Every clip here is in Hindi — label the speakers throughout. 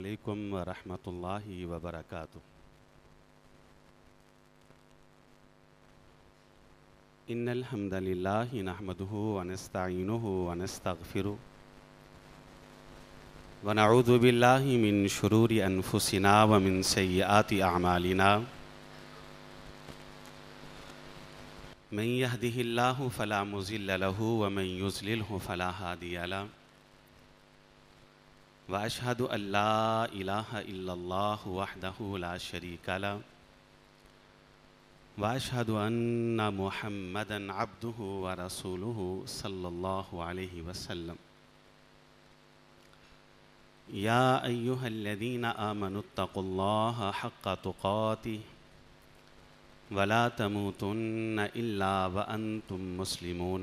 Speaker 1: عليكم ورحمة الله وبركاته إن الحمد لله نحمده ونستعينه ونستغفره ونعوذ بالله من شرور أنفسنا ومن سيئات أعمالنا من يهده الله فلا مزل له ومن يزلله فلا هادي له واشهد ان لا اله الا الله وحده لا شريك له واشهد ان محمدا عبده ورسوله صلى الله عليه وسلم يا ايها الذين امنوا اتقوا الله حق تقاته ولا تموتن الا وانتم مسلمون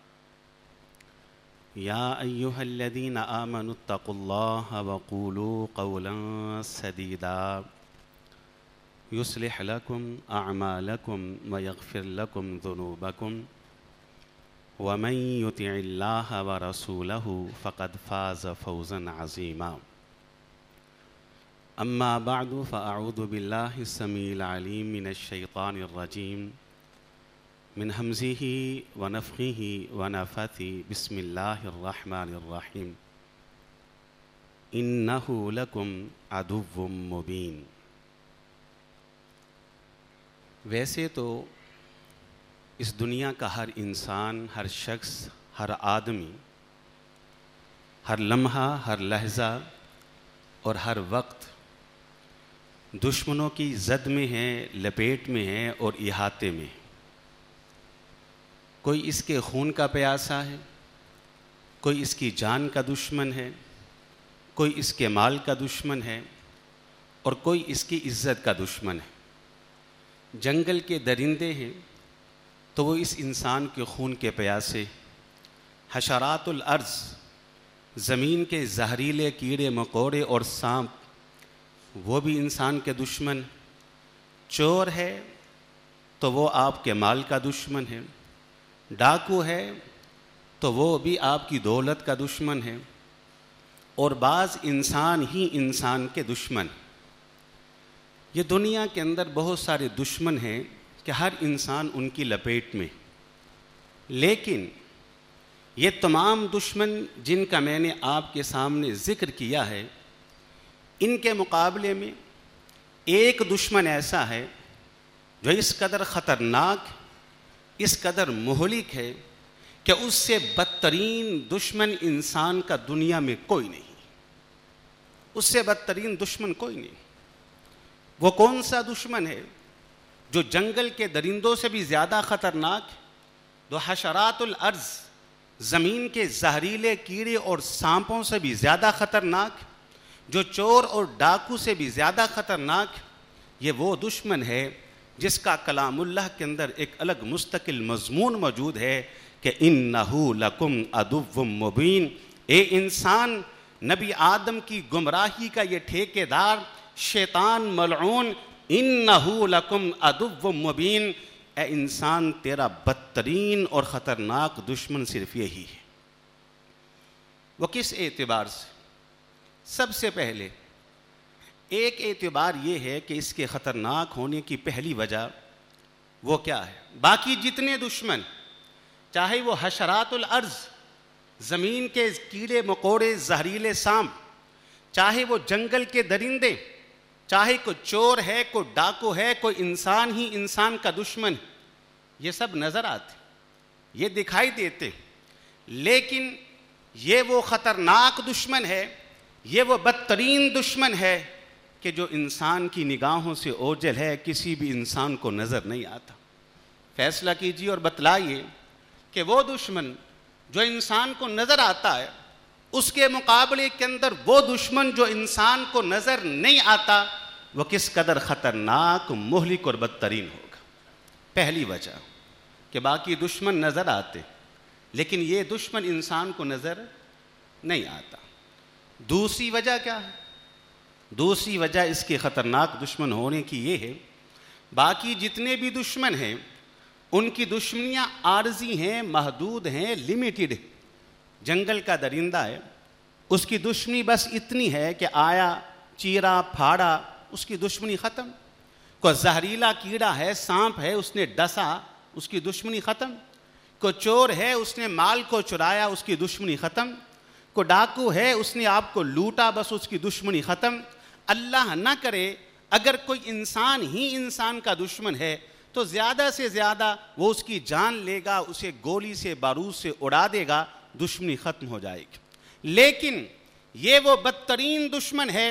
Speaker 1: يا ايها الذين امنوا اتقوا الله وقولوا قولا سديدا يصلح لكم اعمالكم ويغفر لكم ذنوبكم ومن يطع الله ورسوله فقد فاز فوزا عظيما اما بعد فاعوذ بالله السميع العليم من الشيطان الرجيم من همزه ونفخه ونفثه بسم الله الرحمن الرحيم إنه لكم عدو مبين वैसे तो इस दुनिया का हर इंसान हर शख्स हर आदमी हर लम्हा हर लहजा और हर वक्त दुश्मनों की जद में है लपेट में है और इहाते में है कोई इसके खून का प्यासा है कोई इसकी जान का दुश्मन है कोई इसके माल का दुश्मन है और कोई इसकी इज्जत का दुश्मन है जंगल के दरिंदे हैं तो वो इस इंसान के खून के प्यासे हशरातुल अर्ज़ ज़मीन के जहरीले कीड़े मकोड़े और सांप वो भी इंसान के दुश्मन चोर है तो वो आपके माल का दुश्मन है डाकू है तो वो भी आपकी दौलत का दुश्मन है और बाज़ इंसान ही इंसान के दुश्मन ये दुनिया के अंदर बहुत सारे दुश्मन हैं कि हर इंसान उनकी लपेट में लेकिन ये तमाम दुश्मन जिनका मैंने आपके सामने ज़िक्र किया है इनके मुकाबले में एक दुश्मन ऐसा है जो इस कदर ख़तरनाक इस कदर मोहलिक है कि उससे बदतरीन दुश्मन इंसान का दुनिया में कोई नहीं उससे बदतरीन दुश्मन कोई नहीं वो कौन सा दुश्मन है जो जंगल के दरिंदों से भी ज़्यादा ख़तरनाक दो हशरातुल अर्ज़ ज़मीन के जहरीले कीड़े और सांपों से भी ज़्यादा ख़तरनाक जो चोर और डाकू से भी ज़्यादा ख़तरनाक ये वो दुश्मन है जिसका कलामुल्लाह के अंदर एक अलग मुस्तकिल मजमून मौजूद है कि इन नहू लकुम अदुव मुबीन ए इंसान नबी आदम की गुमराही का ये ठेकेदार शैतान मलून इन नहू लकुम अदुव मुबीन ए इंसान तेरा बदतरीन और ख़तरनाक दुश्मन सिर्फ यही है वो किस एतबार से सबसे पहले एक एतबार ये है कि इसके ख़तरनाक होने की पहली वजह वो क्या है बाकी जितने दुश्मन चाहे वो हशरातुल अर्ज़ ज़मीन के कीड़े मकोड़े जहरीले सांप चाहे वो जंगल के दरिंदे चाहे कोई चोर है कोई डाकू है कोई इंसान ही इंसान का दुश्मन ये सब नज़र आते ये दिखाई देते लेकिन ये वो ख़तरनाक दुश्मन है ये वो बदतरीन दुश्मन है कि जो इंसान की निगाहों से ओझल है किसी भी इंसान को नज़र नहीं आता फैसला कीजिए और बतलाइए कि वो दुश्मन जो इंसान को नज़र आता है उसके मुकाबले के अंदर वो दुश्मन जो इंसान को नज़र नहीं आता वह किस कदर ख़तरनाक मोहलिक और बदतरीन होगा पहली वजह कि बाकी दुश्मन नज़र आते लेकिन ये दुश्मन इंसान को नज़र नहीं आता दूसरी वजह क्या है दूसरी वजह इसके ख़तरनाक दुश्मन होने की ये है बाकी जितने भी दुश्मन हैं उनकी दुश्मनियाँ आर्जी हैं महदूद हैं लिमिटेड है जंगल का दरिंदा है उसकी दुश्मनी बस इतनी है कि आया चीरा फाड़ा उसकी दुश्मनी ख़त्म को जहरीला कीड़ा है सांप है उसने डसा उसकी दुश्मनी ख़त्म को चोर है उसने माल को चुराया उसकी दुश्मनी ख़त्म को डाकू है उसने आपको लूटा बस उसकी दुश्मनी ख़त्म अल्लाह ना करे अगर कोई इंसान ही इंसान का दुश्मन है तो ज़्यादा से ज़्यादा वो उसकी जान लेगा उसे गोली से बारूद से उड़ा देगा दुश्मनी ख़त्म हो जाएगी लेकिन ये वो बदतरीन दुश्मन है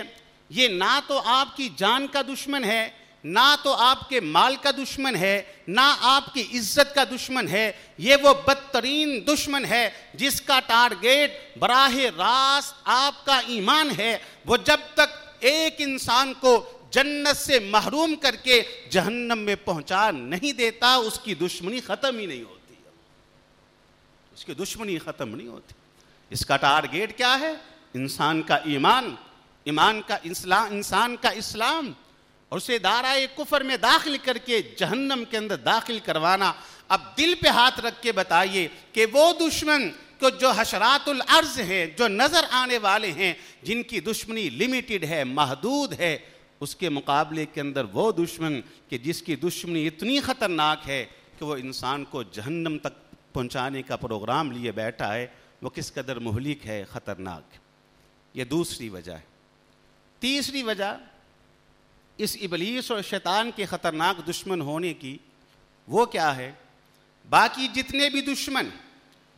Speaker 1: ये ना तो आपकी जान का दुश्मन है ना तो आपके माल का दुश्मन है ना आपकी इज्जत का दुश्मन है ये वो बदतरीन दुश्मन है जिसका टारगेट बराह रास्त आपका ईमान है वो जब तक एक इंसान को जन्नत से महरूम करके जहन्नम में पहुंचा नहीं देता उसकी दुश्मनी खत्म ही नहीं होती उसकी दुश्मनी खत्म नहीं होती इसका टारगेट क्या है इंसान का ईमान ईमान का इस्लाम इंसान का इस्लाम और उसे दाराए कुफर में दाखिल करके जहन्नम के अंदर दाखिल करवाना अब दिल पे हाथ रख के बताइए कि वो दुश्मन तो जो हशरातुल अर्ज हैं जो नज़र आने वाले हैं जिनकी दुश्मनी लिमिटेड है महदूद है उसके मुकाबले के अंदर वो दुश्मन कि जिसकी दुश्मनी इतनी ख़तरनाक है कि वो इंसान को जहन्नम तक पहुंचाने का प्रोग्राम लिए बैठा है वो किस कदर महलिक है ख़तरनाक ये दूसरी वजह है तीसरी वजह इस इबलीस और शैतान के ख़तरनाक दुश्मन होने की वो क्या है बाकी जितने भी दुश्मन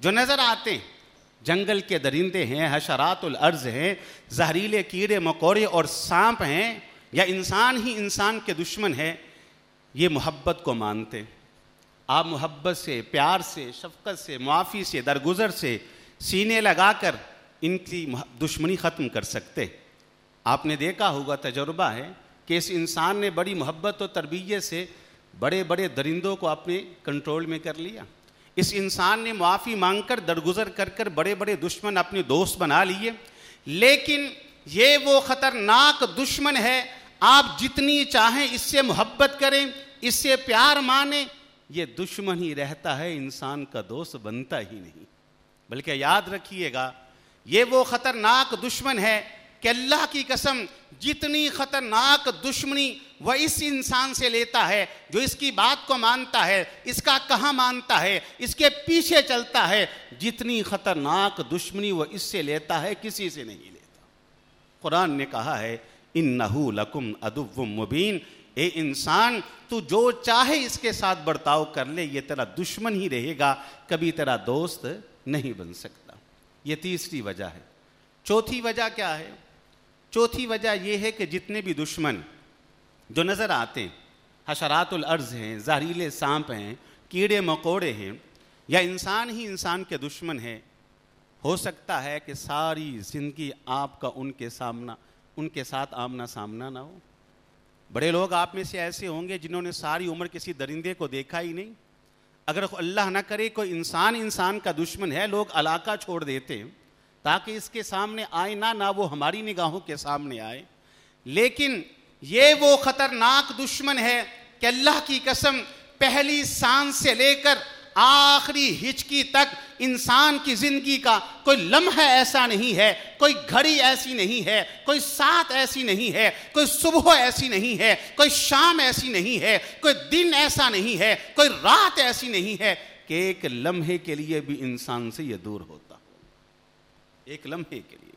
Speaker 1: जो नज़र आते हैं जंगल के दरिंदे हैं हशरातुल अर्ज हैं जहरीले कीड़े मकोड़े और सांप हैं या इंसान ही इंसान के दुश्मन है ये मोहब्बत को मानते आप मोहब्बत से प्यार से शफकत से मुआफ़ी से दरगुजर से सीने लगाकर इनकी दुश्मनी ख़त्म कर सकते आपने देखा होगा तजुर्बा है कि इस इंसान ने बड़ी मोहब्बत और तरबियत से बड़े बड़े दरिंदों को अपने कंट्रोल में कर लिया इस इंसान ने माफ़ी मांगकर दरगुजर कर कर बड़े बड़े दुश्मन अपने दोस्त बना लिए लेकिन ये वो ख़तरनाक दुश्मन है आप जितनी चाहें इससे मोहब्बत करें इससे प्यार माने ये दुश्मन ही रहता है इंसान का दोस्त बनता ही नहीं बल्कि याद रखिएगा ये वो ख़तरनाक दुश्मन है कि अल्लाह की कसम जितनी खतरनाक दुश्मनी वह इस इंसान से लेता है जो इसकी बात को मानता है इसका कहाँ मानता है इसके पीछे चलता है जितनी खतरनाक दुश्मनी वह इससे लेता है किसी से नहीं लेता कुरान ने कहा है इन नहू लकुम अदुब मुबीन ए इंसान तू जो चाहे इसके साथ बर्ताव कर ले ये तेरा दुश्मन ही रहेगा कभी तेरा दोस्त नहीं बन सकता ये तीसरी वजह है चौथी वजह क्या है चौथी वजह यह है कि जितने भी दुश्मन जो नज़र आते हैं हशरातुल अर्ज़ हैं जहरीले सांप हैं कीड़े मकोड़े हैं या इंसान ही इंसान के दुश्मन हैं हो सकता है कि सारी ज़िंदगी आपका उनके सामना उनके साथ आमना सामना ना हो बड़े लोग आप में से ऐसे होंगे जिन्होंने सारी उम्र किसी दरिंदे को देखा ही नहीं अगर अल्लाह ना करे कोई इंसान इंसान का दुश्मन है लोग इलाका छोड़ देते हैं ताकि इसके सामने आए ना ना वो हमारी निगाहों के सामने आए लेकिन ये वो खतरनाक दुश्मन है कि अल्लाह की कसम पहली सांस से लेकर आखिरी हिचकी तक इंसान की ज़िंदगी का कोई लम्हा ऐसा नहीं है कोई घड़ी ऐसी नहीं है कोई सात ऐसी नहीं है कोई सुबह ऐसी नहीं है कोई शाम ऐसी नहीं है कोई दिन ऐसा नहीं है कोई रात ऐसी नहीं है कि एक लम्हे के लिए भी इंसान से यह दूर हो एक लम्हे के लिए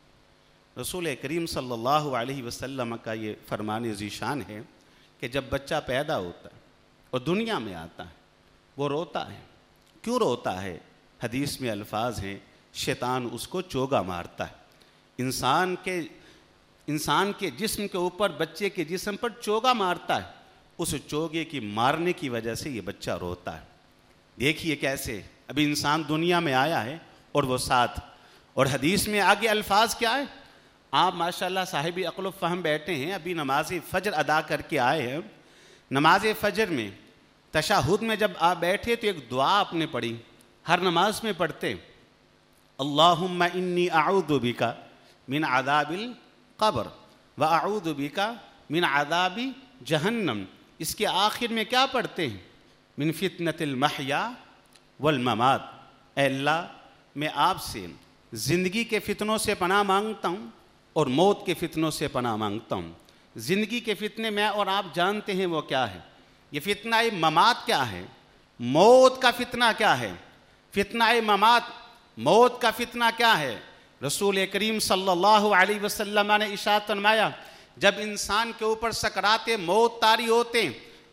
Speaker 1: रसूल करीम सल्लल्लाहु अलैहि वसल्लम का ये फरमान ज़ीशान है कि जब बच्चा पैदा होता है और दुनिया में आता है वो रोता है क्यों रोता है हदीस में अल्फाज हैं शैतान उसको चोगा मारता है इंसान के इंसान के जिस्म के ऊपर बच्चे के जिस्म पर चोगा मारता है उस चोगे की मारने की वजह से ये बच्चा रोता है देखिए कैसे अभी इंसान दुनिया में आया है और वो साथ और हदीस में आगे अल्फाज क्या है आप माशाल्लाह साहिब अकल फ़हम बैठे हैं अभी नमाज फ़जर अदा करके आए हैं नमाज फ़जर में तशाहुद में जब आप बैठे तो एक दुआ आपने पढ़ी हर नमाज में पढ़ते अल्लाह इन्नी आऊदबी का मिन आदाबिल कब्र व आऊदबी का मिन आदाबी जहन्नम इसके आखिर में क्या पढ़ते हैं मिन फितनतमहया वलममात अल्लाह मैं आपसे ज़िंदगी के फितनों से पना मांगता हूँ और मौत के फितनों से पना मांगता हूँ ज़िंदगी के फितने में और आप जानते हैं वो क्या है ये फितना ममात क्या है मौत का फितना क्या है फितना ममात मौत का फितना क्या है रसूल करीम सल्लल्लाहु अलैहि वसल्लम ने इशात फरमाया जब इंसान के ऊपर सकराते मौत तारी होते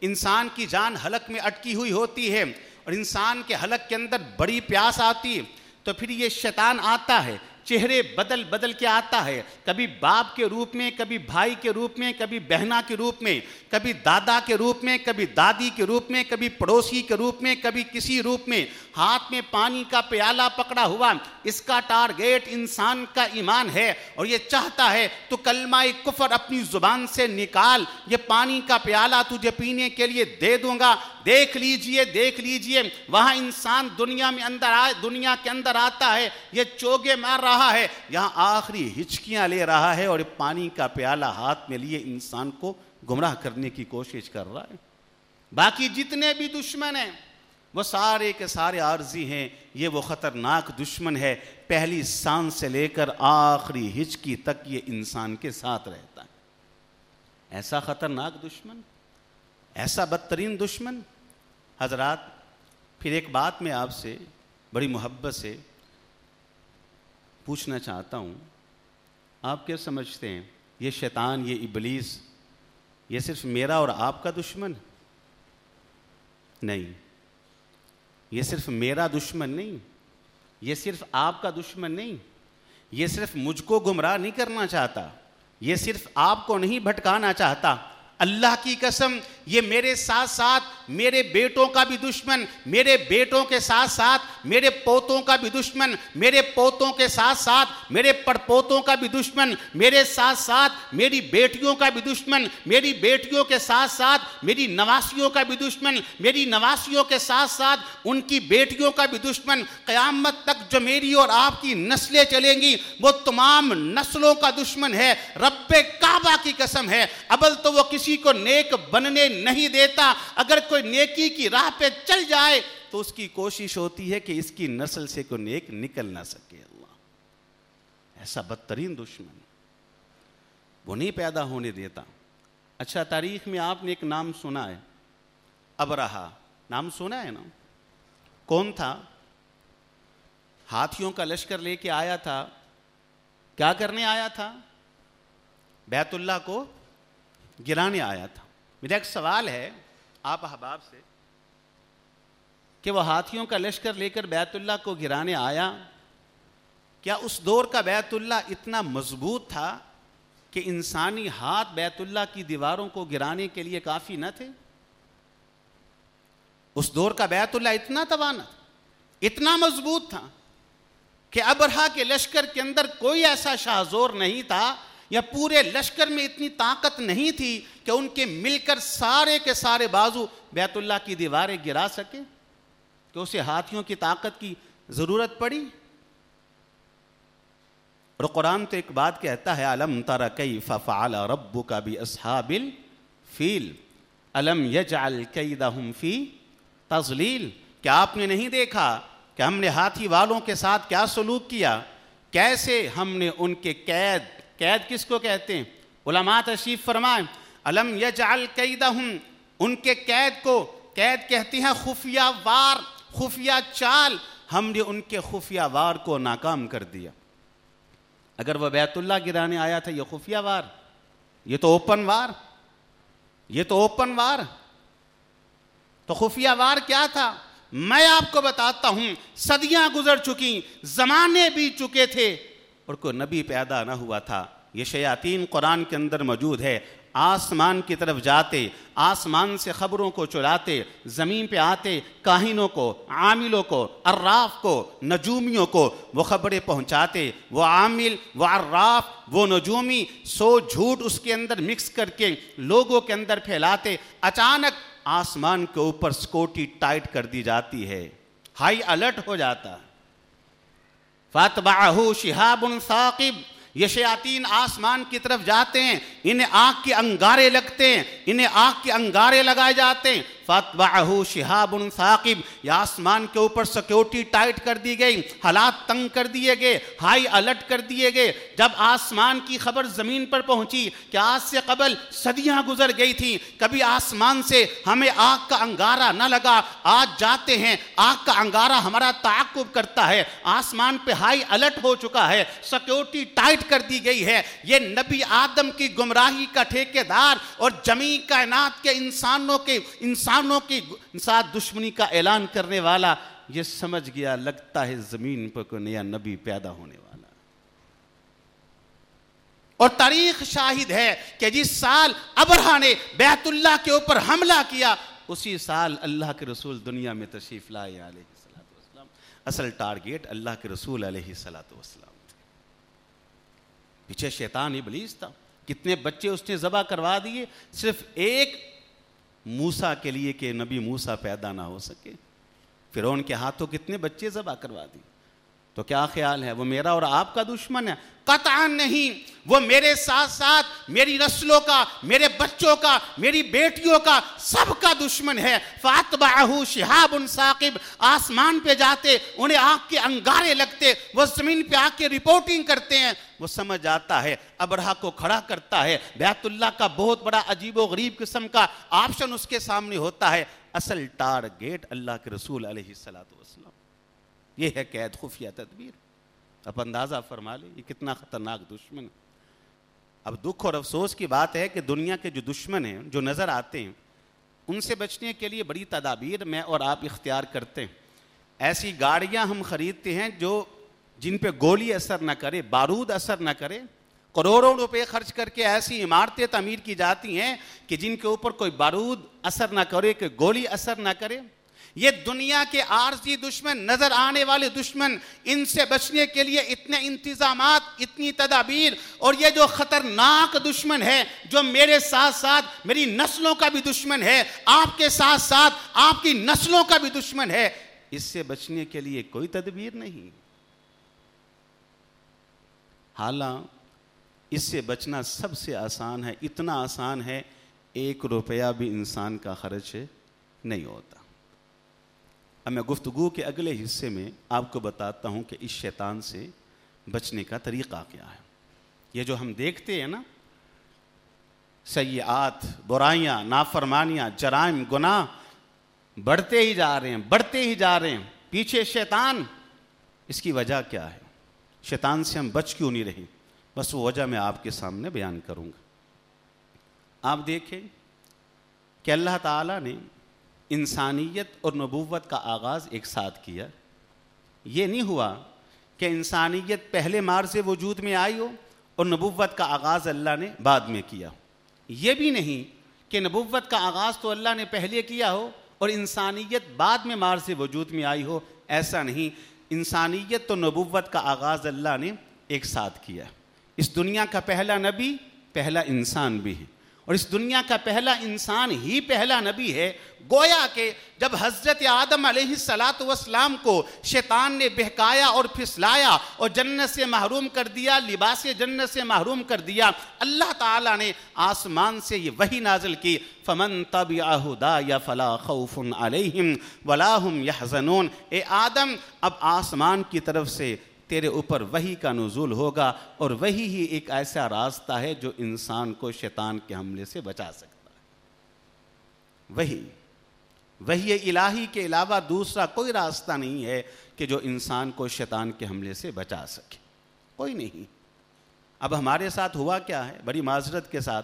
Speaker 1: इंसान की जान हलक में अटकी हुई होती है और इंसान के हलक के अंदर बड़ी प्यास आती है तो फिर ये शैतान आता है चेहरे बदल बदल के आता है कभी बाप के रूप में कभी भाई के रूप में कभी बहना के रूप में कभी दादा के रूप में कभी दादी के रूप में कभी पड़ोसी के रूप में कभी किसी रूप में हाथ में पानी का प्याला पकड़ा हुआ इसका टारगेट इंसान का ईमान है और ये चाहता है तो कलमा कुफर अपनी जुबान से निकाल ये पानी का प्याला तुझे पीने के लिए दे दूंगा देख लीजिए देख लीजिए वहां इंसान दुनिया में अंदर आ दुनिया के अंदर आता है ये चोगे मार रहा है यहां आखिरी हिचकियां ले रहा है और पानी का प्याला हाथ में लिए इंसान को गुमराह करने की कोशिश कर रहा है बाकी जितने भी दुश्मन हैं वो सारे के सारे आर्जी हैं ये वो ख़तरनाक दुश्मन है पहली सांस से लेकर आखिरी हिचकी तक ये इंसान के साथ रहता है ऐसा ख़तरनाक दुश्मन ऐसा बदतरीन दुश्मन हजरात फिर एक बात मैं आपसे बड़ी मोहब्बत से पूछना चाहता हूँ आप क्या समझते हैं ये शैतान ये इबलीस ये सिर्फ मेरा और आपका दुश्मन नहीं ये सिर्फ मेरा दुश्मन नहीं ये सिर्फ आपका दुश्मन नहीं ये सिर्फ मुझको गुमराह नहीं करना चाहता ये सिर्फ आपको नहीं भटकाना चाहता अल्लाह की कसम ये मेरे साथ साथ मेरे बेटों का भी दुश्मन मेरे बेटों के साथ साथ मेरे पोतों का भी दुश्मन मेरे पोतों के साथ साथ मेरे पड़पोतों का भी दुश्मन मेरे साथ साथ मेरी बेटियों का भी दुश्मन मेरी बेटियों के साथ साथ मेरी नवासियों का भी दुश्मन मेरी नवासियों के साथ साथ उनकी बेटियों का भी दुश्मन क़यामत तक जो मेरी और आपकी नस्लें चलेंगी वो तमाम नस्लों का दुश्मन है रब काबा की कसम है अबल तो वो किसी को नेक बनने नहीं देता अगर कोई नेकी की राह पे चल जाए तो उसकी कोशिश होती है कि इसकी नस्ल से कोई नेक निकल ना सके अल्लाह ऐसा बदतरीन दुश्मन वो नहीं पैदा होने देता अच्छा तारीख में आपने एक नाम सुना है अबरहा नाम सुना है ना कौन था हाथियों का लश्कर लेके आया था क्या करने आया था बैतुल्ला को गिराने आया था मेरा एक सवाल है आप अहबाब से कि वह हाथियों का लश्कर लेकर बैतुल्ला को गिराने आया क्या उस दौर का बैतुल्ला इतना मजबूत था कि इंसानी हाथ बैतुल्ला की दीवारों को गिराने के लिए काफ़ी न थे उस दौर का बैतुल्ला इतना तवाना था इतना मजबूत था कि अबरहा के लश्कर के अंदर कोई ऐसा शाहजोर नहीं था या पूरे लश्कर में इतनी ताकत नहीं थी कि उनके मिलकर सारे के सारे बाजू बैतुल्ला की दीवारें गिरा सके कि उसे हाथियों की ताकत की ज़रूरत पड़ी और कुरान तो एक बात कहता है अलम तर कई फ़फ़ाल रब्बू का भी असहाबिल फ़ील अलम यजाल कई फ़ी तजलील क्या आपने नहीं देखा कि हमने हाथी वालों के साथ क्या सलूक किया कैसे हमने उनके कैद कैद किसको कहते हैं उलमा तशीफ फरमाए अलम यजाल कैदा उनके कैद को कैद कहते हैं खुफिया वार खुफिया चाल हमने उनके खुफिया वार को नाकाम कर दिया अगर वह बैतुल्ला गिराने आया था यह खुफिया वार ये तो ओपन वार ये तो ओपन वार तो खुफिया वार क्या था मैं आपको बताता हूं सदियां गुजर चुकी जमाने बीत चुके थे और कोई नबी पैदा ना हुआ था ये शयातीन कुरान के अंदर मौजूद है आसमान की तरफ जाते आसमान से ख़बरों को चुराते ज़मीन पे आते काहिनों को आमिलों को अर्राफ को नजूमियों को वो ख़बरें पहुंचाते वो आमिल वो अर्राफ वो नजूमी सो झूठ उसके अंदर मिक्स करके लोगों के अंदर फैलाते अचानक आसमान के ऊपर स्कोटी टाइट कर दी जाती है हाई अलर्ट हो जाता है फ़तबाहू शिहाबुन साकिब ये शयातीन आसमान की तरफ जाते हैं इन्हें आग के अंगारे लगते हैं इन्हें आग के अंगारे लगाए जाते हैं फतबाहू शिहाबन साकिब या आसमान के ऊपर सिक्योरिटी टाइट कर दी गई हालात तंग कर दिए गए हाई अलर्ट कर दिए गए जब आसमान की खबर ज़मीन पर पहुंची कि आज से कबल सदियां गुजर गई थी कभी आसमान से हमें आग का अंगारा न लगा आज जाते हैं आग का अंगारा हमारा ताकुब करता है आसमान पे हाई अलर्ट हो चुका है सिक्योरिटी टाइट कर दी गई है ये नबी आदम की गुमराही का ठेकेदार और जमी कायनात के इंसानों के इंसान इंसानों के साथ दुश्मनी का ऐलान करने वाला यह समझ गया लगता है जमीन पर कोई नया नबी पैदा होने वाला और तारीख शाहिद है कि जिस साल अबरहा ने बैतुल्ला के ऊपर हमला किया उसी साल अल्लाह के रसूल दुनिया में तशरीफ लाए आलतम असल टारगेट अल्लाह के रसूल आलतम थे पीछे शैतान ही बलीज था कितने बच्चे उसने जबा करवा दिए सिर्फ एक मूसा के लिए कि नबी मूसा पैदा ना हो सके फिर उनके हाथों कितने बच्चे जबा करवा दिए तो क्या ख्याल है वो मेरा और आपका दुश्मन है कता नहीं वो मेरे साथ साथ मेरी नस्लों का मेरे बच्चों का मेरी बेटियों का सबका दुश्मन है फातबाहू शिहाब उन साकिब आसमान पे जाते उन्हें आग के अंगारे लगते वो ज़मीन पे आके रिपोर्टिंग करते हैं वो समझ आता है अबरा को खड़ा करता है बैतुल्ला का बहुत बड़ा अजीब व गरीब किस्म का ऑप्शन उसके सामने होता है असल टारगेट अल्लाह के रसूल अलैहिस्सलाम ये है कैद खुफिया तदबीर अब अंदाज़ा फरमा ले ये कितना ख़तरनाक दुश्मन है अब दुख और अफसोस की बात है कि दुनिया के जो दुश्मन हैं जो नज़र आते हैं उनसे बचने के लिए बड़ी तदाबीर मैं और आप इख्तियार करते हैं ऐसी गाड़ियाँ हम ख़रीदते हैं जो जिन पे गोली असर ना करे बारूद असर ना करे करोड़ों रुपए खर्च करके ऐसी इमारतें तमीर की जाती हैं कि जिनके ऊपर कोई बारूद असर ना करे कोई गोली असर ना करे ये दुनिया के आर्जी दुश्मन नजर आने वाले दुश्मन इनसे बचने के लिए इतने इंतजाम इतनी तदाबीर और ये जो खतरनाक दुश्मन है जो मेरे साथ साथ मेरी नस्लों का भी दुश्मन है आपके साथ साथ आपकी नस्लों का भी दुश्मन है इससे बचने के लिए कोई तदबीर नहीं हालां इससे बचना सबसे आसान है इतना आसान है एक रुपया भी इंसान का खर्च नहीं होता अब मैं गुफ्तगु के अगले हिस्से में आपको बताता हूँ कि इस शैतान से बचने का तरीक़ा क्या है ये जो हम देखते हैं ना सयात बुराइयाँ नाफरमानियाँ जराइम गुनाह बढ़ते ही जा रहे हैं बढ़ते ही जा रहे हैं पीछे शैतान इसकी वजह क्या है शैतान से हम बच क्यों नहीं रहे बस वो वजह मैं आपके सामने बयान करूँगा आप देखें कि अल्लाह ताला ने इंसानियत और नबूवत का आगाज़ एक साथ किया ये नहीं हुआ कि इंसानियत पहले मार से वजूद में आई हो और नबूवत का आगाज़ अल्लाह ने बाद में किया हो ये भी नहीं कि नबूवत का आगाज़ तो अल्लाह ने पहले किया हो और इंसानियत बाद में मार से वजूद में आई हो ऐसा नहीं इंसानियत तो नबूवत का आगाज़ अल्लाह ने एक साथ किया इस दुनिया का पहला नबी पहला इंसान भी है और इस दुनिया का पहला इंसान ही पहला नबी है गोया के जब हज़रत आदम सलात वाम को शैतान ने बहकाया और फिसलाया और जन्नत से महरूम कर दिया लिबास जन्नत से महरूम कर दिया अल्लाह ताला ने आसमान से ये वही नाजल की फमन तब आहुदा या फ़ला खौफ़ुन अलैहिम वलाहम जनून ए आदम अब आसमान की तरफ से तेरे ऊपर वही का नजूल होगा और वही ही एक ऐसा रास्ता है जो इंसान को शैतान के हमले से बचा सकता है वही वही इलाही के अलावा दूसरा कोई रास्ता नहीं है कि जो इंसान को शैतान के हमले से बचा सके कोई नहीं अब हमारे साथ हुआ क्या है बड़ी माजरत के साथ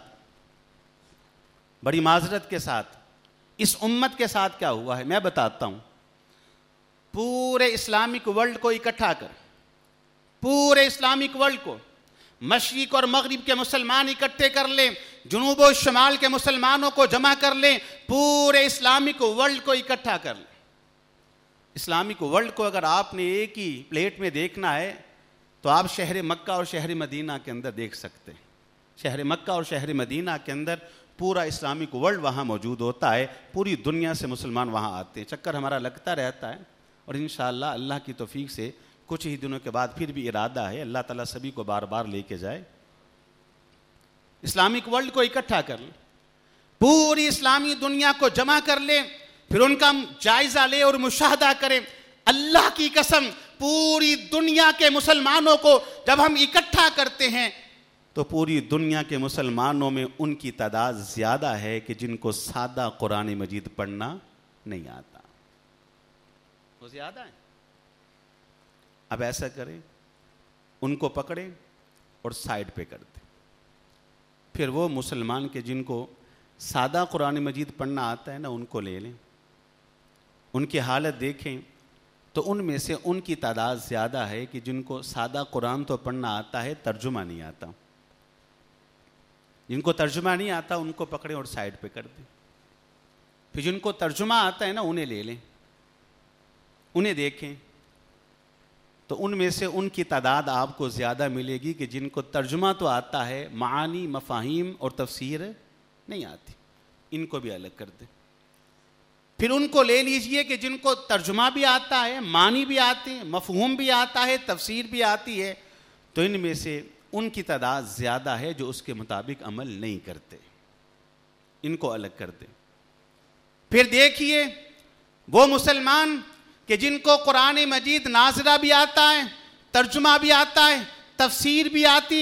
Speaker 1: बड़ी माजरत के साथ इस उम्मत के साथ क्या हुआ है मैं बताता हूं पूरे इस्लामिक वर्ल्ड को इकट्ठा कर पूरे इस्लामिक वर्ल्ड को मशरक़ और मगरब के मुसलमान इकट्ठे कर लें जनूब और शमाल के मुसलमानों को जमा कर लें पूरे इस्लामिक वर्ल्ड को इकट्ठा कर लें इस्लामिक वर्ल्ड को अगर आपने एक ही प्लेट में देखना है तो आप शहर मक्का और शहर मदीना के अंदर देख सकते हैं शहर मक्का और शहर मदीना के अंदर पूरा इस्लामिक वर्ल्ड वहाँ मौजूद होता है पूरी दुनिया से मुसलमान वहाँ आते हैं चक्कर हमारा लगता रहता है और इन अल्लाह की तोफ़ी से कुछ ही दिनों के बाद फिर भी इरादा है अल्लाह ताला सभी को बार बार लेके जाए इस्लामिक वर्ल्ड को इकट्ठा कर ले पूरी इस्लामी दुनिया को जमा कर ले फिर उनका जायजा ले और मुशाहदा करें अल्लाह की कसम पूरी दुनिया के मुसलमानों को जब हम इकट्ठा करते हैं तो पूरी दुनिया के मुसलमानों में उनकी तादाद ज़्यादा है कि जिनको सादा कुरान मजीद पढ़ना नहीं आता वो ज़्यादा है अब ऐसा करें उनको पकड़ें और साइड पे कर दें फिर वो मुसलमान के जिनको सादा कुरान मजीद पढ़ना आता है ना उनको ले लें उनकी हालत देखें तो उनमें से उनकी तादाद ज़्यादा है कि जिनको सादा कुरान तो पढ़ना आता है तर्जुमा नहीं आता जिनको तर्जुमा नहीं आता उनको पकड़ें और साइड पे कर दें फिर जिनको तर्जुमा आता है ना उन्हें ले लें उन्हें देखें तो उनमें से उनकी तादाद आपको ज़्यादा मिलेगी कि जिनको तर्जुमा तो आता है मानी मफाहिम और तफसीर नहीं आती इनको भी अलग कर दें फिर उनको ले लीजिए कि जिनको तर्जुमा भी आता है मानी भी आती है मफहूम भी आता है तफसीर भी आती है तो इनमें से उनकी तादाद ज़्यादा है जो उसके मुताबिक अमल नहीं करते इनको अलग कर दें फिर देखिए वो मुसलमान कि जिनको कुरान मजीद नाजरा भी आता है तर्जुमा भी आता है तफसीर भी आती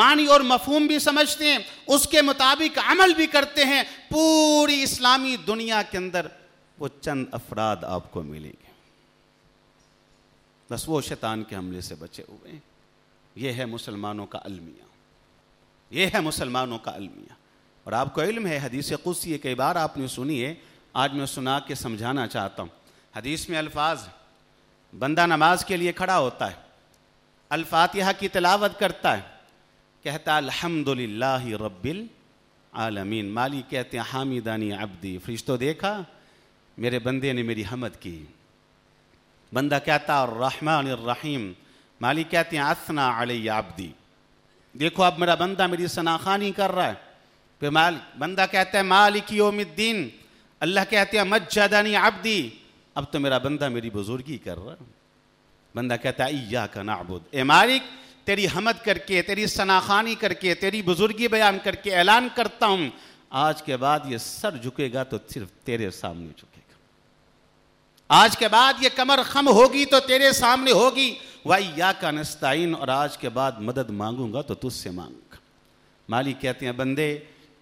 Speaker 1: मानी और मफहम भी समझते हैं उसके मुताबिक अमल भी करते हैं पूरी इस्लामी दुनिया के अंदर वो चंद अफराद आपको मिलेंगे बस वो शैतान के हमले से बचे हुए हैं यह है मुसलमानों का अलमिया यह है मुसलमानों का अलमिया और आपको इल्म है हदीस कुछ ये कई बार आपने सुनी है आज मैं सुना के समझाना चाहता हूं हदीस में अल्फाज बंदा नमाज के लिए खड़ा होता है अल्फातिहा की तलावत करता है कहता अलहमदिल्ला रब्बिल आलमीन माली कहते हैं हामिदानी अब्दी फरिश्तो देखा मेरे बंदे ने मेरी हमद की बंदा कहता और रहमान माली कहते हैं असना अली आबदी देखो अब मेरा बंदा मेरी सनाखानी कर रहा है फिर माल बंदा कहता है मालिक योमिद्दीन अल्लाह कहते हैं मज्जदानी आबदी अब तो मेरा बंदा मेरी बुजुर्गी कर रहा बंदा कहता है या का नाबुद ए मालिक तेरी हमद करके तेरी सनाखानी करके तेरी बुजुर्गी बयान करके ऐलान करता हूं आज के बाद ये सर झुकेगा तो सिर्फ तेरे सामने झुकेगा आज के बाद ये कमर खम होगी तो तेरे सामने होगी वाई या का नस्ताइन और आज के बाद मदद मांगूंगा तो तुझसे मांगूंगा मालिक कहते हैं बंदे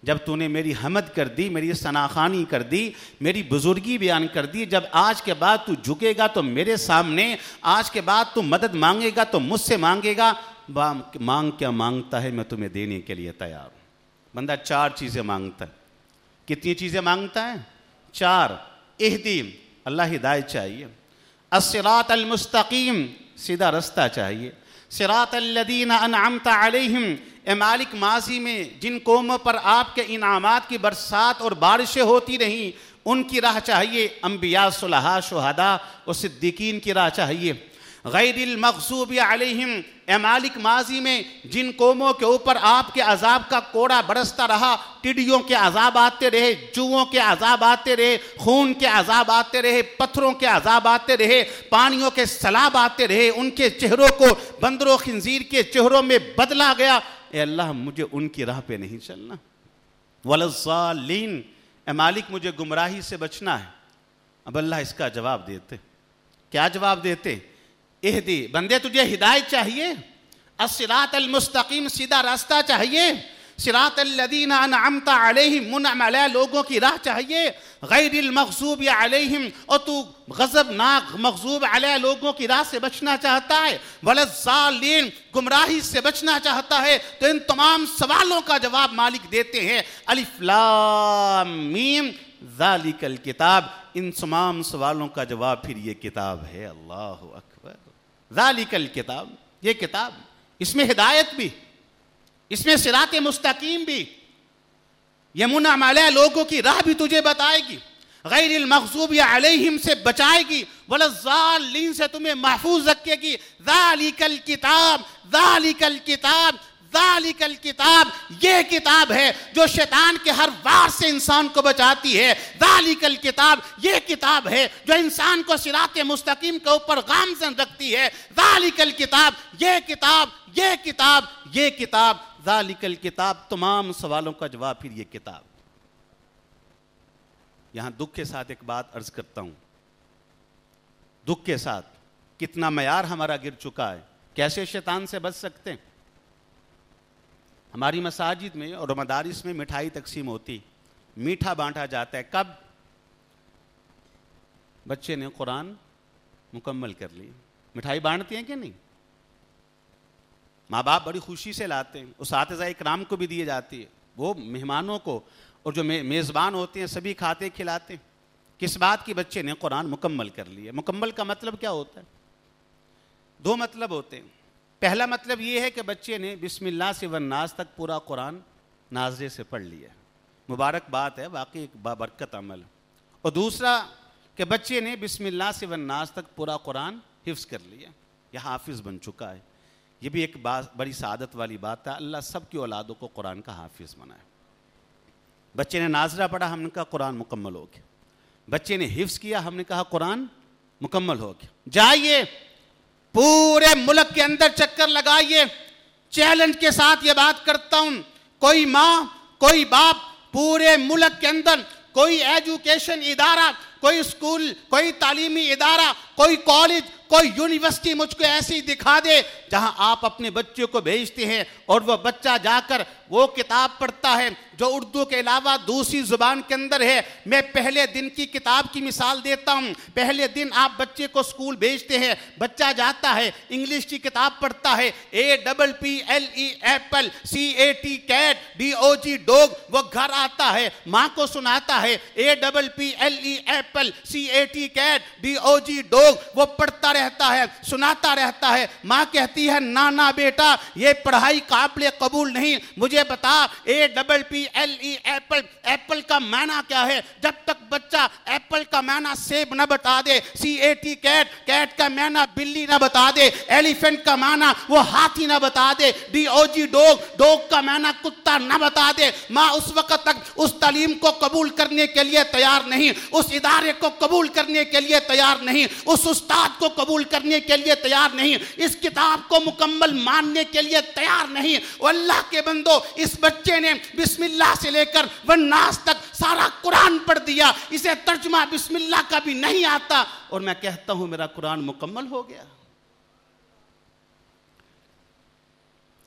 Speaker 1: जब तूने मेरी हमद कर दी मेरी सनाखानी कर दी मेरी बुजुर्गी बयान कर दी जब आज के बाद तू झुकेगा तो मेरे सामने आज के बाद तू मदद मांगेगा तो मुझसे मांगेगा मांग क्या मांगता है मैं तुम्हें देने के लिए तैयार बंदा चार चीज़ें मांगता है कितनी चीज़ें मांगता है चार एहदीम अल्लाह हिदायत चाहिए असरात अलमस्तकीम सीधा रास्ता चाहिए सिरात अल्लदीन अनअमता अलैहिम ए मालिक माजी में जिन कौमों पर आपके इनाम की बरसात और बारिशें होती रहीं उनकी राह चाहिए अम्बिया सुलहा शहदा और सिद्दीकीन की राह चाहिए गैरिल मकसूब आलिम ए मालिक माजी में जिन कौमों के ऊपर आपके अजाब का कोड़ा बरसता रहा टिडियों के अजाब आते रहे जुओं के अजाब आते रहे खून के अजाब आते रहे पत्थरों के अजाब आते रहे पानियों के सलाब आते रहे उनके चेहरों को बंदरों खंजीर के चेहरों में बदला गया ए अल्लाह मुझे उनकी राह पे नहीं चलना वलसालीन ए मालिक मुझे गुमराही से बचना है अब अल्लाह इसका जवाब देते क्या जवाब देते एह दी बंदे तुझे हिदायत चाहिए असरात मुस्तकीम सीधा रास्ता चाहिए सिरातलदीनाम लोगों की राह चाहिए गैर मखसूब या और तू गजब नाक मकसूब अलै लोगों की राह से बचना चाहता है वलजालीन गुमराही से बचना चाहता है तो इन तमाम सवालों का जवाब मालिक देते हैं अलिफ्लामीम जालिकल किताब इन तमाम सवालों का जवाब फिर ये किताब है अल्लाह अकबर जालिकल किताब ये किताब इसमें हिदायत भी है इसमें सिरात मुस्तकीम भी यमुना माला लोगों की राह भी तुझे बताएगी गैर मखसूब या अलहिम से बचाएगी वलजालीन से तुम्हें महफूज रखेगी कल किताब कल किताब कल किताब ये किताब है जो शैतान के हर वार से इंसान को बचाती है कल किताब ये किताब है जो इंसान को सिरात मुस्तकीम के ऊपर गामजन रखती है कल किताब ये किताब ये किताब ये किताब जालिकल किताब तमाम सवालों का जवाब फिर ये किताब यहां दुख के साथ एक बात अर्ज करता हूं दुख के साथ कितना मैार हमारा गिर चुका है कैसे शैतान से बच सकते हैं हमारी मसाजिद में और मदारिस में मिठाई तकसीम होती मीठा बांटा जाता है कब बच्चे ने कुरान मुकम्मल कर ली मिठाई बांटती हैं कि नहीं माँ बाप बड़ी खुशी से लाते हैं उस इक्राम को भी दिए जाती है वो मेहमानों को और जो मेज़बान होते हैं सभी खाते खिलाते हैं किस बात की बच्चे ने कुरान मुकम्मल कर लिया मुकम्मल का मतलब क्या होता है दो मतलब होते हैं पहला मतलब ये है कि बच्चे ने बिस्मिल्लाह से वन्नास तक पूरा कुरान नाजरे से पढ़ लिया मुबारक बात है वाकई एक बाबरकत अमल और दूसरा कि बच्चे ने बिस्मिल्लाह से वन्नास तक पूरा कुरान हिफ़्ज कर लिया यह हाफिज़ बन चुका है ये भी एक बात बड़ी सादत वाली बात है अल्लाह सब की औलादों को कुरान का हाफिज़ बनाए बच्चे ने नाजरा पढ़ा हमने कहा कुरान मुकम्मल हो गया बच्चे ने हिफ्स किया हमने कहा कुरान मुकम्मल हो गया जाइए पूरे मुल्क के अंदर चक्कर लगाइए चैलेंज के साथ ये बात करता हूं कोई माँ कोई बाप पूरे मुल्क के अंदर कोई एजुकेशन इदारा कोई स्कूल कोई तालीमी इदारा कोई कॉलेज कोई यूनिवर्सिटी मुझको ऐसी दिखा दे जहां आप अपने बच्चों को भेजते हैं और वह बच्चा जाकर वो किताब पढ़ता है जो उर्दू के अलावा दूसरी ज़ुबान के अंदर है मैं पहले दिन की किताब की मिसाल देता हूँ पहले दिन आप बच्चे को स्कूल भेजते हैं बच्चा जाता है इंग्लिश की किताब पढ़ता है A double P L E apple C A T cat D O G dog वो घर आता है माँ को सुनाता है A double P L E apple C A T cat D O G dog वो पढ़ता रहता है सुनाता रहता है माँ कहती है ना ना बेटा ये पढ़ाई काबिल कबूल नहीं मुझे मुझे बता A double P L E apple apple का मैना क्या है जब तक बच्चा एप्पल का मैना सेब ना बता दे C A T cat cat का मैना बिल्ली ना बता दे एलिफेंट का माना वो हाथी ना बता दे D O G dog dog का मैना कुत्ता ना बता दे माँ उस वक्त तक उस तालीम को कबूल करने के लिए तैयार नहीं उस इदारे को कबूल करने के लिए तैयार नहीं उस उस्ताद को कबूल करने के लिए तैयार नहीं इस किताब को मुकम्मल मानने के लिए तैयार नहीं अल्लाह के बंदो इस बच्चे ने बिस्मिल्लाह से लेकर वन्नास तक सारा कुरान पढ़ दिया इसे तर्जमा बिस्मिल्लाह का भी नहीं आता और मैं कहता हूं मेरा कुरान मुकम्मल हो गया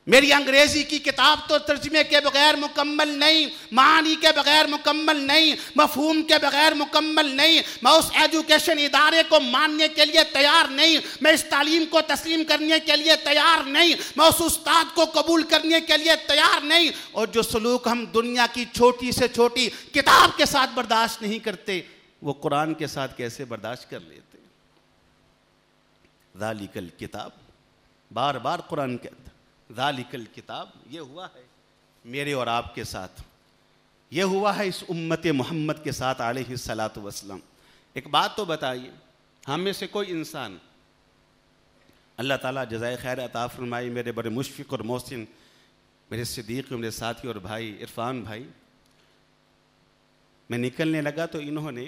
Speaker 1: मेरी अंग्रेजी की किताब तो तर्जमे के बगैर मुकम्मल नहीं मानी के बगैर मुकम्मल नहीं मफहूम के बगैर मुकम्मल नहीं मैं उस एजुकेशन इदारे को मानने के लिए तैयार नहीं मैं इस तालीम को तस्लीम करने के लिए तैयार नहीं मैं उस उस्ताद को कबूल करने के लिए तैयार नहीं और जो सलूक हम दुनिया की छोटी से छोटी किताब के साथ बर्दाश्त नहीं करते वो कुरान के साथ कैसे बर्दाश्त कर लेते दालिकल किताब बार बार कुरान के दालिकल किताब ये हुआ है मेरे और आपके साथ ये हुआ है इस उम्मत मोहम्मद के साथ आलिही सलात वसलम एक बात तो बताइए हम में से कोई इंसान अल्लाह ताला जजाय खैर अता फरमाई मेरे बड़े मुशफ़िक और मोहसिन मेरे सदीक मेरे साथी और भाई इरफान भाई मैं निकलने लगा तो इन्होंने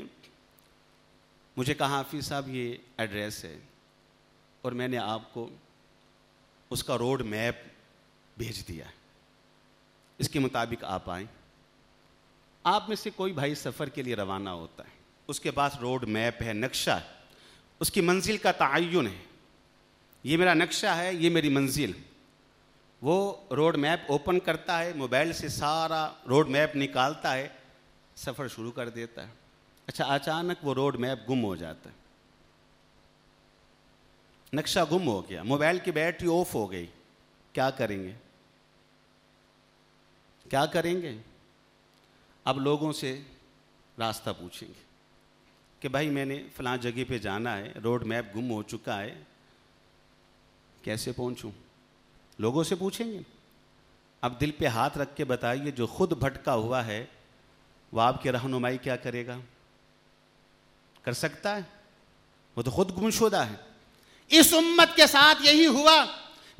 Speaker 1: मुझे कहा हाफिज़ साहब ये एड्रेस है और मैंने आपको उसका रोड मैप भेज दिया है इसके मुताबिक आप आए आप में से कोई भाई सफ़र के लिए रवाना होता है उसके पास रोड मैप है नक्शा है उसकी मंजिल का तयन है ये मेरा नक्शा है ये मेरी मंजिल वो रोड मैप ओपन करता है मोबाइल से सारा रोड मैप निकालता है सफ़र शुरू कर देता है अच्छा अचानक वो रोड मैप गुम हो जाता है नक्शा गुम हो गया मोबाइल की बैटरी ऑफ हो गई क्या करेंगे क्या करेंगे अब लोगों से रास्ता पूछेंगे कि भाई मैंने फलां जगह पे जाना है रोड मैप गुम हो चुका है कैसे पहुंचूं? लोगों से पूछेंगे अब दिल पे हाथ रख के बताइए जो खुद भटका हुआ है वह आपकी रहनुमाई क्या करेगा कर सकता है वो तो खुद गुमशुदा है इस उम्मत के साथ यही हुआ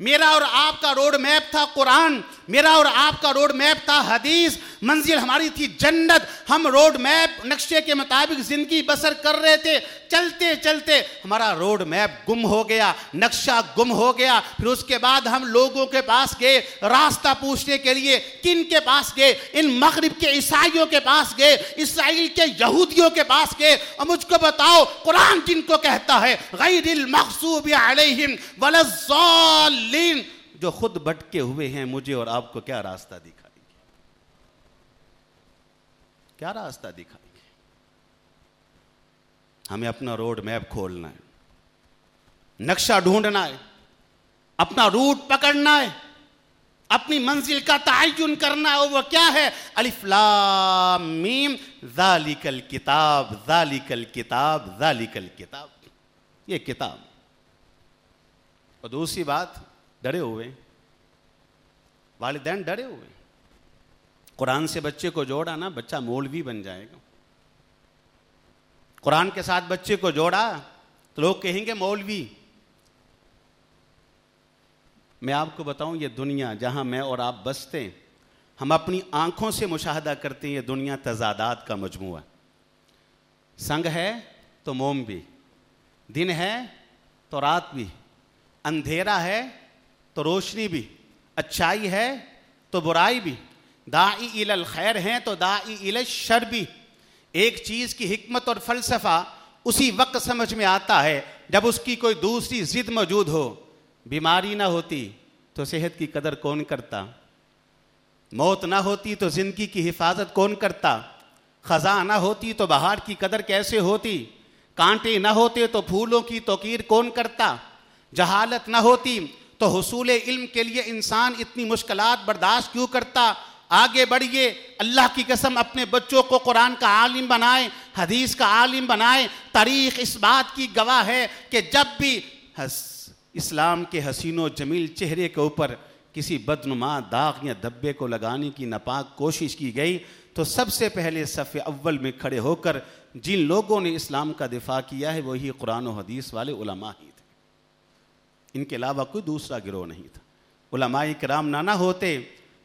Speaker 1: मेरा और आपका रोड मैप था कुरान मेरा और आपका रोड मैप था हदीस मंजिल हमारी थी जन्नत हम रोड मैप नक्शे के मुताबिक ज़िंदगी बसर कर रहे थे चलते चलते हमारा रोड मैप गुम हो गया नक्शा गुम हो गया फिर उसके बाद हम लोगों के पास गए रास्ता पूछने के लिए किन के पास गए इन मगरब के ईसाइयों के पास गए इसराइल के यहूदियों के पास गए और मुझको बताओ कुरान जिनको कहता है गैर मकसूब अलहम वल लीन जो खुद भटके हुए हैं मुझे और आपको क्या रास्ता दिखाएंगे क्या रास्ता दिखाएंगे हमें अपना रोड मैप खोलना है नक्शा ढूंढना है अपना रूट पकड़ना है अपनी मंजिल का तयन करना है और वह क्या है अलिफ्लामीम जालिकल किताब जालिकल किताब जालिकल किताब ये किताब और दूसरी बात डरे हुए वालदेन डरे हुए कुरान से बच्चे को जोड़ा ना बच्चा मौलवी बन जाएगा कुरान के साथ बच्चे को जोड़ा तो लोग कहेंगे मौलवी मैं आपको बताऊं ये दुनिया जहां मैं और आप बसते हैं हम अपनी आंखों से मुशाहदा करते हैं ये दुनिया तजादात का मजमू संग है तो मोम भी दिन है तो रात भी अंधेरा है तो रोशनी भी अच्छाई है तो बुराई भी दाई इल खैर हैं तो दाई इल शर भी एक चीज़ की हमत और फलसफा उसी वक्त समझ में आता है जब उसकी कोई दूसरी ज़िद मौजूद हो बीमारी ना होती तो सेहत की कदर कौन करता मौत ना होती तो ज़िंदगी की हिफाजत कौन करता ख़जा ना होती तो बाहर की कदर कैसे होती कांटे ना होते तो फूलों की तोकीर कौन करता जहालत ना होती तो हसूल इल्म के लिए इंसान इतनी मुश्किल बर्दाश्त क्यों करता आगे बढ़िए अल्लाह की कसम अपने बच्चों को कुरान का आलिम बनाए हदीस का आलिम बनाए तारीख इस बात की गवाह है कि जब भी हस इस्लाम के हसीनो जमील चेहरे के ऊपर किसी बदनुमा दाग या धब्बे को लगाने की नापाक कोशिश की गई तो सबसे पहले सफ़े अव्वल में खड़े होकर जिन लोगों ने इस्लाम का दिफा किया है वही कुरान हदीस वाले उलमा ही इनके अलावा कोई दूसरा गिरोह नहीं था उलमाई कराम ना ना होते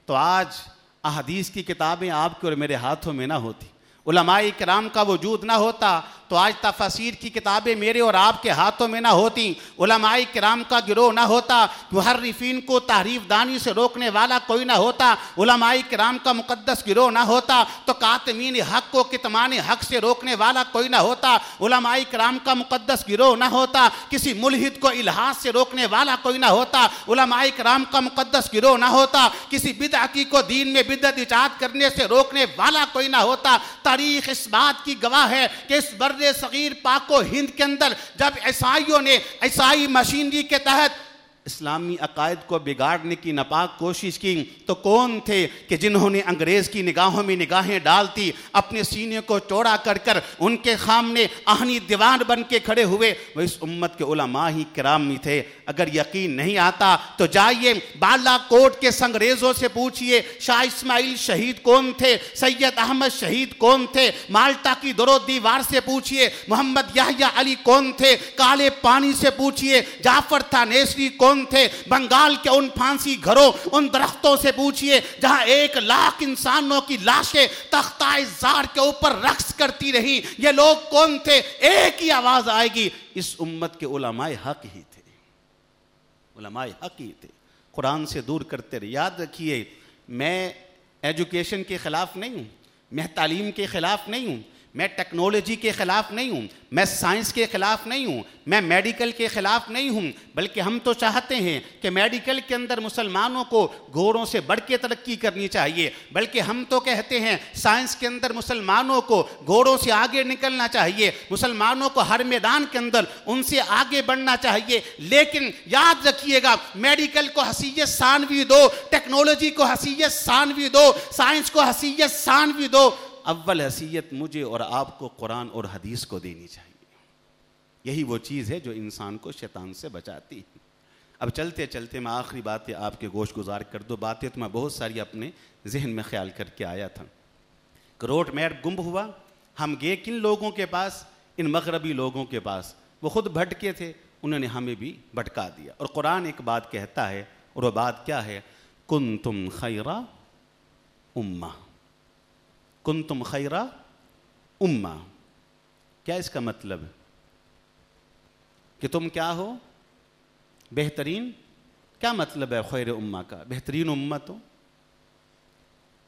Speaker 1: तो आज अहदीस की किताबें आपके और मेरे हाथों में ना होती उलमाई कराम का वजूद ना होता तो आज तफसीर की किताबें मेरे और आपके हाथों में ना होती उलमाई कराम का गिरोह ना होता मुहर्रफिन को तहरीफ दानी से रोकने वाला कोई ना होता उलमाई कराम का मुकदस गिरोह ना होता तो कातमीन हक को कितमान हक से रोकने वाला कोई ना होता उलमाई कराम का मुकदस गिरोह ना होता किसी मुलहिद को इलाहाज से रोकने वाला कोई ना होता उलमाई कराम का मुकदस गिरोह ना होता किसी बिदअती को दीन में बिदत इजाद करने से रोकने वाला कोई ना होता तारीख इस बात की गवाह है कि इस बर बर सग़ीर को हिंद के अंदर जब ईसाइयों ने ईसाई मशीनरी के तहत इस्लामी अकायद को बिगाड़ने की नापाक कोशिश की तो कौन थे कि जिन्होंने अंग्रेज़ की निगाहों में निगाहें डालती अपने सीने को चौड़ा कर कर उनके सामने आहनी दीवार बन के खड़े हुए वह इस उम्मत के उलमा ही करामी थे अगर यकीन नहीं आता तो जाइए बाला कोट के संग्रेज़ों से पूछिए शाह इस्माइल शहीद कौन थे सैयद अहमद शहीद कौन थे माल्टा की दरो दीवार से पूछिए मोहम्मद याहिया अली कौन थे काले पानी से पूछिए जाफर था नेसरी कौन कौन थे बंगाल के उन फांसी घरों उन दरख्तों से पूछिए जहां एक लाख इंसानों की लाशें तख्ता के ऊपर रक्स करती रही ये लोग कौन थे एक ही आवाज आएगी इस उम्मत के उलमाए हक ही थे उलमाए हक ही थे कुरान से दूर करते रहे याद रखिए मैं एजुकेशन के ख़िलाफ़ नहीं हूं मैं तालीम के ख़िलाफ़ नहीं हूं मैं टेक्नोलॉजी के ख़िलाफ़ नहीं हूँ मैं साइंस के ख़िलाफ़ नहीं हूँ मैं मेडिकल के ख़िलाफ़ नहीं हूँ बल्कि हम तो चाहते हैं कि मेडिकल के अंदर मुसलमानों को गोरों से बढ़ के तरक्की करनी चाहिए बल्कि हम तो कहते हैं साइंस के अंदर मुसलमानों को गोरों से आगे निकलना चाहिए मुसलमानों को हर मैदान के अंदर उनसे आगे बढ़ना चाहिए लेकिन याद रखिएगा मेडिकल को हसीयत सानवी दो टेक्नोलॉजी को हसीयत सानवी दो साइंस को हसीयत सानवी दो अव्वल हैसियत मुझे और आपको कुरान और हदीस को देनी चाहिए यही वो चीज़ है जो इंसान को शैतान से बचाती है अब चलते चलते मैं आखिरी बातें आपके गोश गुजार कर दो बातें तो मैं बहुत सारी अपने जहन में ख्याल करके आया था रोड मैप गुम हुआ हम गए किन लोगों के पास इन मगरबी लोगों के पास वो खुद भटके थे उन्होंने हमें भी भटका दिया और कुरान एक बात कहता है और वह बात क्या है कुन तुम खैरा उम्मा कुन तुम खैरा उम्मा क्या इसका मतलब कि तुम क्या हो बेहतरीन क्या मतलब है खैर उम्मा का बेहतरीन उम्मा हो तो?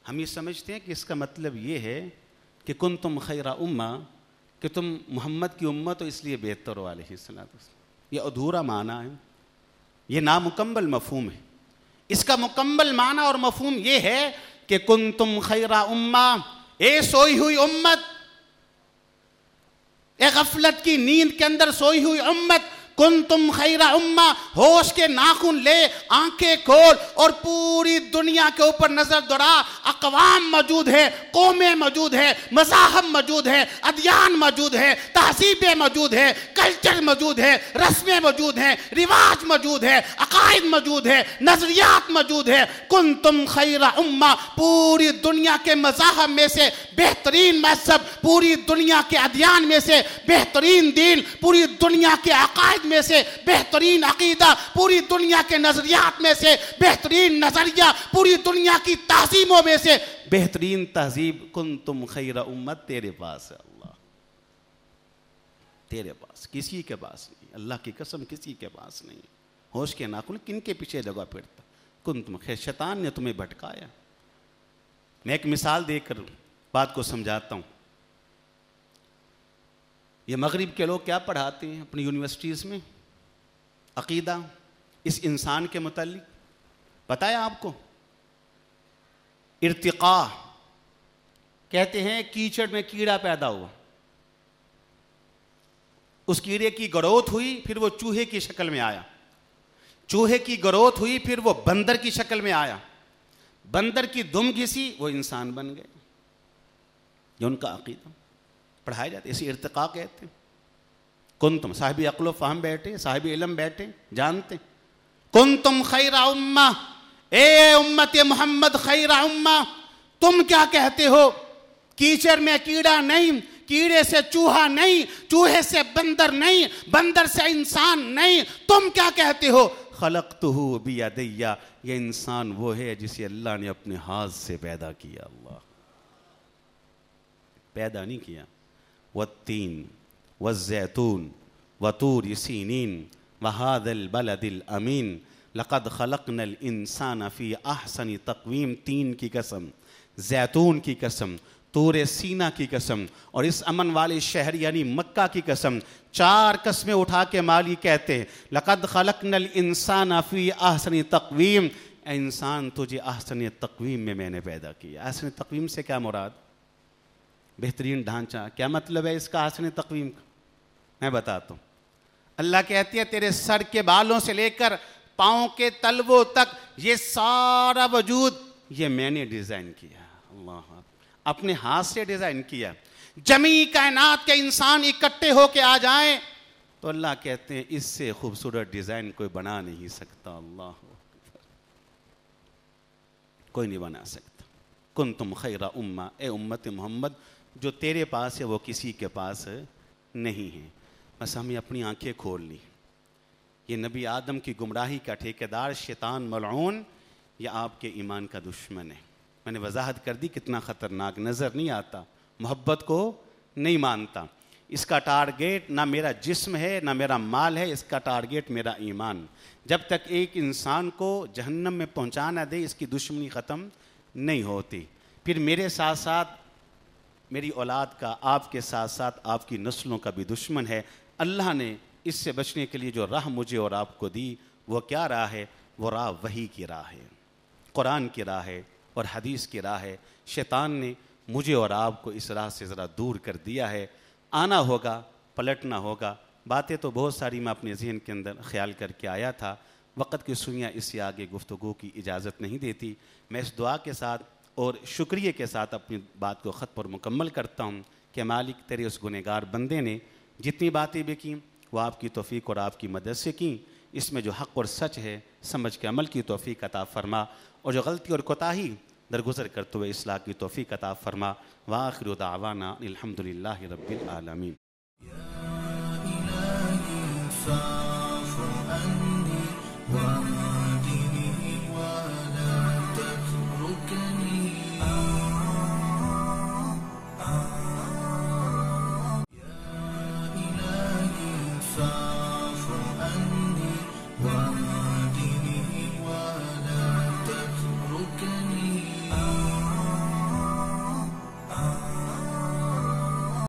Speaker 1: हम ये समझते हैं कि इसका मतलब ये है कि कुन तुम खैरा उम्मा कि तुम मोहम्मद की उम्मत हो इसलिए बेहतर हो आलत ये अधूरा माना है ये नामुकम्मल मफहम है इसका मुकम्मल माना और मफहम ये है कि कुन तुम खैरा उम्मा ये सोई हुई उम्मत एक गफलत की नींद के अंदर सोई हुई उम्मत कुन तुम खैरा उम्मा होश के नाखून ले आंखें खोल और पूरी दुनिया के ऊपर नजर दौड़ा अकवाम मौजूद है कौमें मौजूद है मजाहब मौजूद है अदियान मौजूद है तहसीबें मौजूद है कल्चर मौजूद है रस्में मौजूद हैं रिवाज मौजूद है अकायद मौजूद है नजरियात मौजूद है कुन तुम खैरा उम्मा पूरी दुनिया के मजाहब में से बेहतरीन मजहब पूरी दुनिया के अदियान में से बेहतरीन दीन पूरी दुनिया के अकायद में से बेहतरीन अकीदा पूरी दुनिया के नज़रियात में से बेहतरीन नज़रिया पूरी दुनिया की तहजीबों में से बेहतरीन तहजीब कुन तुम खैर उम्मत तेरे पास है अल्लाह तेरे पास किसी के पास नहीं अल्लाह की कसम किसी के पास नहीं होश के नाकुल किन के पीछे लगा फिरता कुन तुम खैर शैतान ने तुम्हें भटकाया मैं एक मिसाल देकर बात को समझाता हूँ ये मगरब के लोग क्या पढ़ाते हैं अपनी यूनिवर्सिटीज़ में अकीदा इस इंसान के मुतालिक पता है आपको इरतका कहते हैं कीचड़ में कीड़ा पैदा हुआ उस कीड़े की ग्रोथ हुई फिर वो चूहे की शक्ल में आया चूहे की ग्रोथ हुई फिर वो बंदर की शक्ल में आया बंदर की दुम घिसी वो इंसान बन गए ये उनका अकीदा पढ़ाए जाते इसी इरतका कहते हैं कुन तुम साहिब अकल फ़ाहम बैठे साहिब इलम बैठे जानते कुन तुम खैरा उम्मा ए उम्मत मोहम्मद खैरा उम्मा तुम क्या कहते हो कीचड़ में कीड़ा नहीं कीड़े से चूहा नहीं चूहे से बंदर नहीं बंदर से इंसान नहीं तुम क्या कहते हो खलक तो हो बिया दैया ये इंसान वो है जिसे अल्लाह ने अपने हाथ से पैदा किया अल्लाह पैदा नहीं किया वत्तीन वज़ैतून वतूर सीनिन वहाद बलद अमीन लक़द खलक़न इंसान फ़ी अहसन तकवीम तीन की कसम जैतून की कसम तूर सीना की कसम और इस अमन वाले शहर यानी मक्का की कसम चार कस्में उठा के माली कहते हैं लक़द खलक़न इंसान फ़ी अहसन तकवीम इंसान तुझे अहसन तकवीम में मैंने पैदा किया अहसन तकवीम से क्या मुराद बेहतरीन ढांचा क्या मतलब है इसका हसन तकवीम का मैं बताता हूँ अल्लाह कहती है तेरे सर के बालों से लेकर पाओ के तलवों तक ये सारा वजूद ये मैंने डिज़ाइन किया अल्लाह अपने हाथ से डिज़ाइन किया जमी कायनात के इंसान इकट्ठे होके आ जाएं तो अल्लाह कहते हैं इससे खूबसूरत डिज़ाइन कोई बना नहीं सकता अल्लाह कोई नहीं बना सकता कुन तुम खैरा उम्मा ए उम्मत मोहम्मद जो तेरे पास है वो किसी के पास नहीं है बस हमें अपनी आंखें खोल ली ये नबी आदम की गुमराही का ठेकेदार शैतान मलून यह आपके ईमान का दुश्मन है मैंने वजाहत कर दी कितना ख़तरनाक नज़र नहीं आता मोहब्बत को नहीं मानता इसका टारगेट ना मेरा जिस्म है ना मेरा माल है इसका टारगेट मेरा ईमान जब तक एक इंसान को जहन्नम में पहुंचाना दे इसकी दुश्मनी ख़त्म नहीं होती फिर मेरे साथ साथ मेरी औलाद का आपके साथ साथ आपकी नस्लों का भी दुश्मन है अल्लाह ने इससे बचने के लिए जो राह मुझे और आपको दी वो क्या राह है वो राह वही की राह है कुरान की राह है और हदीस की राह है शैतान ने मुझे और आपको इस राह से ज़रा दूर कर दिया है आना होगा पलटना होगा बातें तो बहुत सारी मैं अपने जहन के अंदर ख्याल करके आया था वक़्त की सुइयाँ इससे आगे गुफ्तु की इजाज़त नहीं देती मैं इस दुआ के साथ और शुक्रिया के साथ अपनी बात को ख़त पर मुकम्मल करता हूँ कि मालिक तेरे उस गुनहगार बंदे ने जितनी बातें भी की वो आपकी तोफ़ी और आपकी मदद से की इसमें जो हक़ और सच है समझ के अमल की तोफ़ी कता फरमा और जो गलती और कोताही दरगुजर करते हुए इसलाह की तोफ़ी कता फरमा वाखिर आवाना अलहमदिल्ला रबालमीन